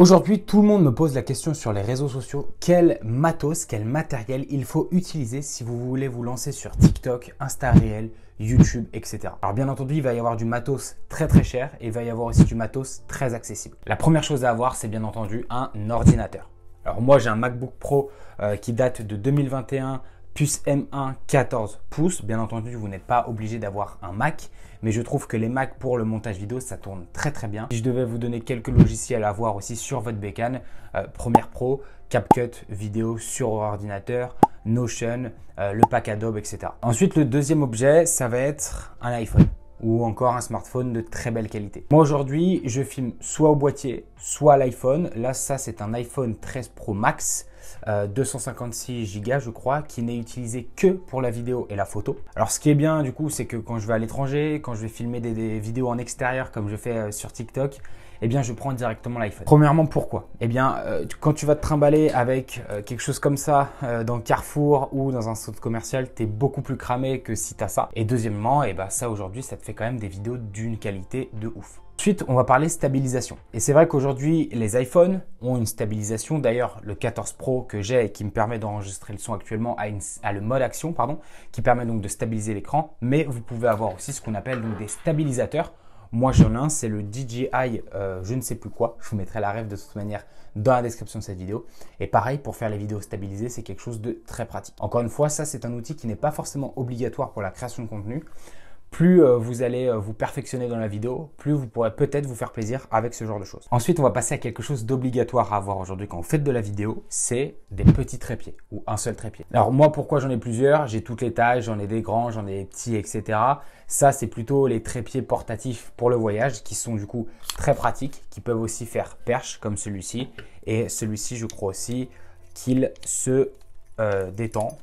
Aujourd'hui, tout le monde me pose la question sur les réseaux sociaux, quel matos, quel matériel il faut utiliser si vous voulez vous lancer sur TikTok, Insta Réel, YouTube, etc. Alors bien entendu, il va y avoir du matos très très cher et il va y avoir aussi du matos très accessible. La première chose à avoir, c'est bien entendu un ordinateur. Alors moi, j'ai un MacBook Pro euh, qui date de 2021 puce M1 14 pouces. Bien entendu, vous n'êtes pas obligé d'avoir un Mac, mais je trouve que les Mac pour le montage vidéo, ça tourne très très bien. je devais vous donner quelques logiciels à avoir aussi sur votre bécane, euh, Premiere Pro, CapCut vidéo sur ordinateur, Notion, euh, le pack Adobe, etc. Ensuite, le deuxième objet, ça va être un iPhone ou encore un smartphone de très belle qualité. Moi aujourd'hui, je filme soit au boîtier, soit à l'iPhone. Là, ça, c'est un iPhone 13 Pro Max. 256 euh, Go je crois, qui n'est utilisé que pour la vidéo et la photo. Alors ce qui est bien du coup, c'est que quand je vais à l'étranger, quand je vais filmer des, vidéos en extérieur comme je fais euh, sur TikTok, eh bien je prends directement l'iPhone. Premièrement pourquoi Eh bien euh, quand tu vas te trimballer avec quelque chose comme ça dans Carrefour ou dans un centre commercial, tu es beaucoup plus cramé que si tu as ça. Et deuxièmement, eh ben, ça aujourd'hui, ça te fait quand même des vidéos d'une qualité de ouf. Ensuite, on va parler stabilisation. Et c'est vrai qu'aujourd'hui, les iPhones ont une stabilisation. D'ailleurs, le 14 Pro que j'ai et qui me permet d'enregistrer le son actuellement a, une, le mode action, pardon, qui permet donc de stabiliser l'écran. Mais vous pouvez avoir aussi ce qu'on appelle donc des stabilisateurs. Moi, j'en ai un, c'est le DJI, euh, je ne sais plus quoi. Je vous mettrai la rêve de toute manière dans la description de cette vidéo. Et pareil, pour faire les vidéos stabilisées, c'est quelque chose de très pratique. Encore une fois, ça, c'est un outil qui n'est pas forcément obligatoire pour la création de contenu plus euh, vous allez euh, vous perfectionner dans la vidéo, plus vous pourrez peut-être vous faire plaisir avec ce genre de choses. Ensuite, on va passer à quelque chose d'obligatoire à avoir aujourd'hui quand vous faites de la vidéo, c'est des petits trépieds ou un seul trépied. Alors moi, pourquoi j'en ai plusieurs J'ai toutes les tailles, j'en ai des grands, j'en ai des petits, etc. Ça, c'est plutôt les trépieds portatifs pour le voyage qui sont du coup très pratiques, qui peuvent aussi faire perche comme celui-ci. Et celui-ci, je crois aussi qu'il se euh, détend.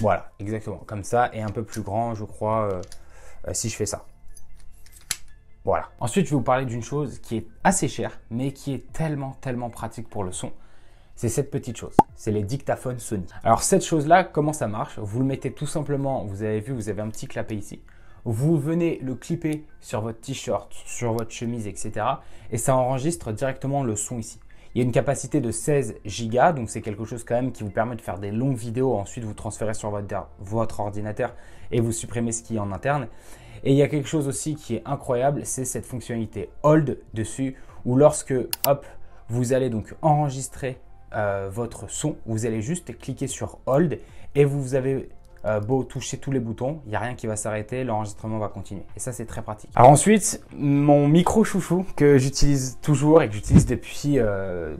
Voilà, exactement, comme ça, et un peu plus grand, je crois. Euh, si je fais ça. Voilà. Ensuite, je vais vous parler d'une chose qui est assez chère, mais qui est tellement, tellement pratique pour le son. C'est cette petite chose. C'est les dictaphones Sony. Alors, cette chose-là, comment ça marche Vous le mettez tout simplement, vous avez vu, vous avez un petit clapet ici. Vous venez le clipper sur votre t-shirt, sur votre chemise, etc. Et ça enregistre directement le son ici. Il y a une capacité de 16 Go, donc c'est quelque chose quand même qui vous permet de faire des longues vidéos. Ensuite, vous transférez sur votre ordinateur et vous supprimez ce qui est en interne. Et il y a quelque chose aussi qui est incroyable, c'est cette fonctionnalité hold dessus, où lorsque hop, vous allez donc enregistrer euh, votre son, vous allez juste cliquer sur hold et vous avez euh, beau toucher tous les boutons, il n'y a rien qui va s'arrêter, l'enregistrement va continuer. Et ça, c'est très pratique. Alors ensuite, mon micro chouchou que j'utilise toujours et que j'utilise depuis euh,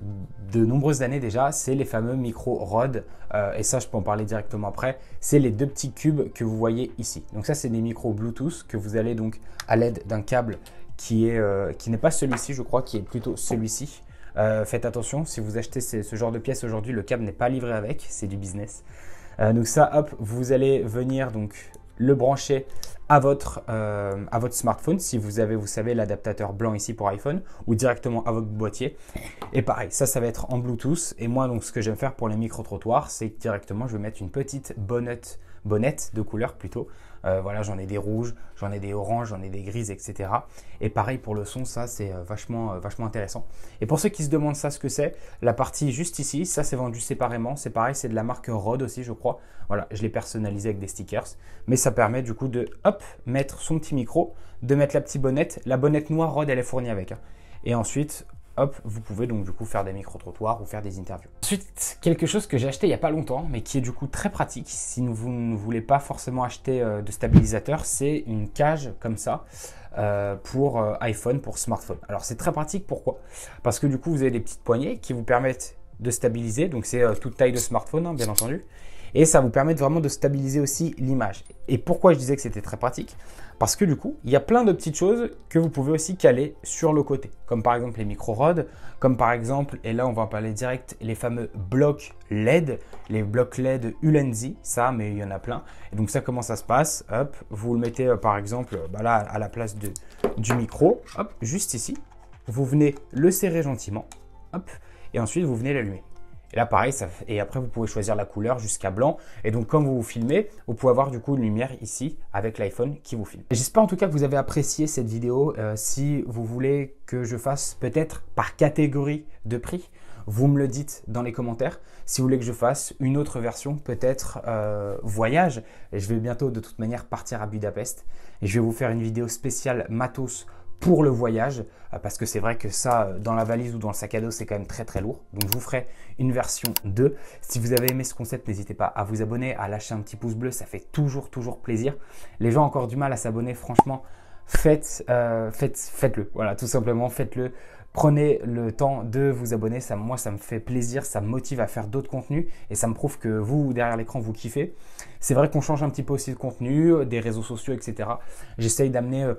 de nombreuses années déjà, c'est les fameux micro Rode. Euh, et ça, je peux en parler directement après. C'est les deux petits cubes que vous voyez ici. Donc ça, c'est des micros Bluetooth que vous allez donc à l'aide d'un câble qui est qui n'est pas celui-ci, je crois, qui est plutôt celui-ci. faites attention, si vous achetez ce genre de pièces aujourd'hui, le câble n'est pas livré avec, c'est du business. Euh, donc ça, hop, vous allez venir donc le brancher euh, à votre, smartphone si vous avez, vous savez, l'adaptateur blanc ici pour iPhone ou directement à votre boîtier. Et pareil, ça, ça va être en Bluetooth. Et moi, donc, ce que j'aime faire pour les micro-trottoirs, c'est que directement, je vais mettre une petite bonnette, bonnette de couleur plutôt euh, voilà, j'en ai des rouges, j'en ai des oranges, j'en ai des grises, etc. Et pareil pour le son, ça c'est euh, vachement, euh, vachement intéressant. Et pour ceux qui se demandent ça ce que c'est, la partie juste ici, ça c'est vendu séparément. C'est pareil, c'est de la marque Rode aussi, je crois. Voilà, je l'ai personnalisé avec des stickers. Mais ça permet du coup de, hop, mettre son petit micro, de mettre la petite bonnette. La bonnette noire Rode, elle est fournie avec. Hein. Et ensuite, hop, vous pouvez donc du coup faire des micro-trottoirs ou faire des interviews. Ensuite, quelque chose que j'ai acheté il n'y a pas longtemps, mais qui est du coup très pratique, si vous ne voulez pas forcément acheter euh, de stabilisateur, c'est une cage comme ça. Euh, pour euh, iPhone, pour smartphone. Alors c'est très pratique, pourquoi Parce que du coup vous avez des petites poignées qui vous permettent de stabiliser, donc c'est toute taille de smartphone hein, bien entendu, et ça vous permet vraiment de stabiliser aussi l'image. Et pourquoi je disais que c'était très pratique Parce que du coup, il y a plein de petites choses que vous pouvez aussi caler sur le côté, comme par exemple les micro-rods, comme par exemple, et là on va en parler direct, les fameux blocs LED, les blocs LED Ulenzi, ça, mais il y en a plein. Et donc ça, comment ça se passe Hop, vous le mettez euh, par exemple euh, bah là à la place de, du micro, juste ici. Vous venez le serrer gentiment, hop, et ensuite vous venez l'allumer. Et là, pareil, et après, vous pouvez choisir la couleur jusqu'à blanc. Et donc, quand vous vous filmez, vous pouvez avoir du coup une lumière ici avec l'iPhone qui vous filme. J'espère en tout cas que vous avez apprécié cette vidéo. Euh, si vous voulez que je fasse peut-être par catégorie de prix, vous me le dites dans les commentaires. Si vous voulez que je fasse une autre version, peut-être euh, voyage, je vais bientôt de toute manière partir à Budapest. Et je vais vous faire une vidéo spéciale matos pour le voyage, euh, parce que c'est vrai que ça, euh, dans la valise ou dans le sac à dos, c'est quand même très très lourd. Donc je vous ferai une version 2. Si vous avez aimé ce concept, n'hésitez pas à vous abonner, à lâcher un petit pouce bleu, ça fait toujours toujours plaisir. Les gens ont encore du mal à s'abonner, franchement, faites, euh, faites, faites-le. Voilà, tout simplement, faites-le. Prenez le temps de vous abonner, ça, moi ça me fait plaisir, ça me motive à faire d'autres contenus et ça me prouve que vous, derrière l'écran, vous kiffez. C'est vrai qu'on change un petit peu aussi de contenu, des réseaux sociaux, etc. J'essaye d'amener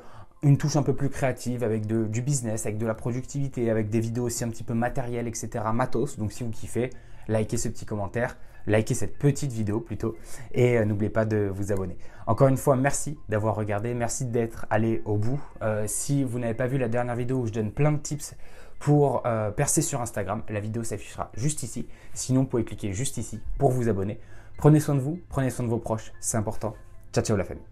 une touche un peu plus créative avec du business, avec de la productivité, avec des vidéos aussi un petit peu matérielles, etc. Matos. Donc si vous kiffez, likez ce petit commentaire, likez cette petite vidéo plutôt et euh, n'oubliez pas de vous abonner. Encore une fois, merci d'avoir regardé, merci d'être allé au bout. Euh, si vous n'avez pas vu la dernière vidéo où je donne plein de tips pour euh, percer sur Instagram, la vidéo s'affichera juste ici. Sinon, vous pouvez cliquer juste ici pour vous abonner. Prenez soin de vous, prenez soin de vos proches, c'est important. Ciao, ciao la famille.